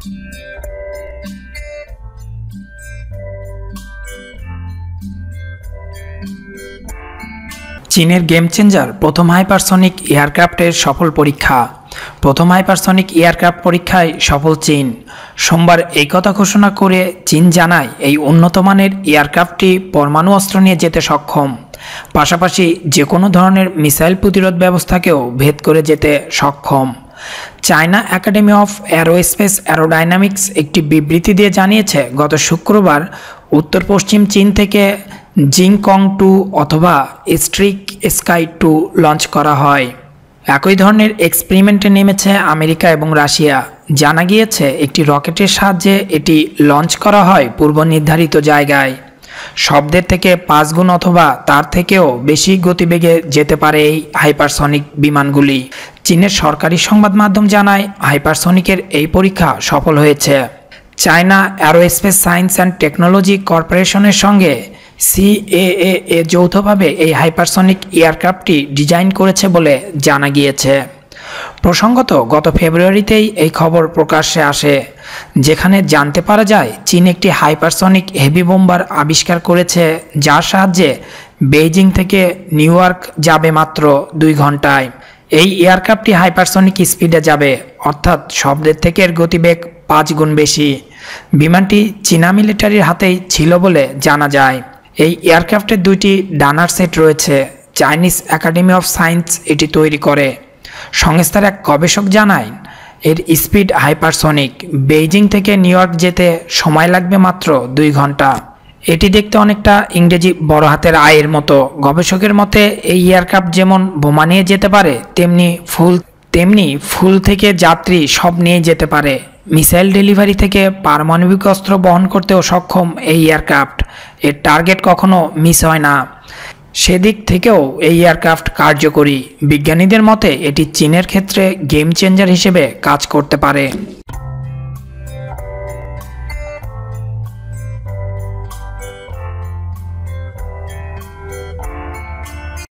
চীনের game changer প্রথম hypersonic এয়ারক্রাফ্টের সফল পরীক্ষা প্রথম হাইপারসনিক এয়ারক্রাফট পরীক্ষায় সফল চীন সোমবার এই কথা ঘোষণা করে চীন জানায় এই উন্নত মানের এয়ারক্রাফটটি পরমাণু অস্ত্র নিয়ে যেতে সক্ষম পাশাপাশি যে কোনো ধরনের মিসাইল প্রতিরোধ ব্যবস্থাকেও ভেদ করে যেতে সক্ষম China academy of aerospace aerodynamics একটি বিবৃতি দিয়ে জানিয়েছে গত শুক্রবার উত্তর পশ্চিম চীন থেকে জিংকং টু অথবা স্ট্রিক স্কাই টু লঞ্চ করা হয় একই ধরনের এক্সপেরিমেন্টে নেমেছে আমেরিকা এবং রাশিয়া জানা গিয়েছে একটি রকেটের সাহায্যে এটি লঞ্চ করা হয় পূর্ব নির্ধারিত জায়গায় শব্দের থেকে পাঁচ গুণ অথবা তার থেকেও বেশি গতিবেগে যেতে পারে এই হাইপারসনিক বিমানগুলি চীনের সরকারি সংবাদ মাধ্যম জানায় হাইপারসনিকের এই পরীক্ষা সফল হয়েছে China aerospace science and technology কর্পোরেশনের সঙ্গে সিএএ যৌথভাবে এই হাইপারসনিক এয়ারক্রাফটটি ডিজাইন করেছে বলে জানা গিয়েছে প্রসঙ্গত গত ফেব্রুয়ারিতেই এই খবর প্রকাশ্যে আসে যেখানে জানতে পারা যায় চীন একটি হাইপারসনিক হেভি বোম্বার আবিষ্কার করেছে যার সাহায্যে বেইজিং থেকে নিউ ইয়র্ক যাবে মাত্র দুই ঘন্টায় এই এয়ারক্রাফটটি হাইপারসনিক স্পিডে যাবে অর্থাৎ শব্দের থেকে এর গতিবেগ পাঁচ গুণ বেশি বিমানটি চীনা মিলিটারির হাতেই ছিল বলে জানা যায় এই এয়ারক্রাফটের দুইটি ডানার সেট রয়েছে চাইনিজ একাডেমি অফ সায়েন্স এটি তৈরি করে সংস্থার এক গবেষক জানায় এর স্পিড হাইপারসনিক বেইজিং থেকে নিউ ইয়র্ক যেতে সময় লাগবে মাত্র দুই ঘন্টা এটি দেখতে অনেকটা ইংরেজি বড় হাতের আয়ের মতো গবেষকের মতে এই এয়ারক্রাফ্ট যেমন বোমা নিয়ে যেতে পারে তেমনি ফুল তেমনি ফুল থেকে যাত্রী সব নিয়ে যেতে পারে মিসাইল ডেলিভারি থেকে পারমাণবিক অস্ত্র বহন করতেও সক্ষম এই এয়ারক্রাফ্ট এর টার্গেট কখনো মিস হয় না সেদিক থেকেও এই এয়ারক্রাফট কার্যকরী বিজ্ঞানীদের মতে এটি চীনের ক্ষেত্রে গেম চেঞ্জার হিসেবে কাজ করতে পারে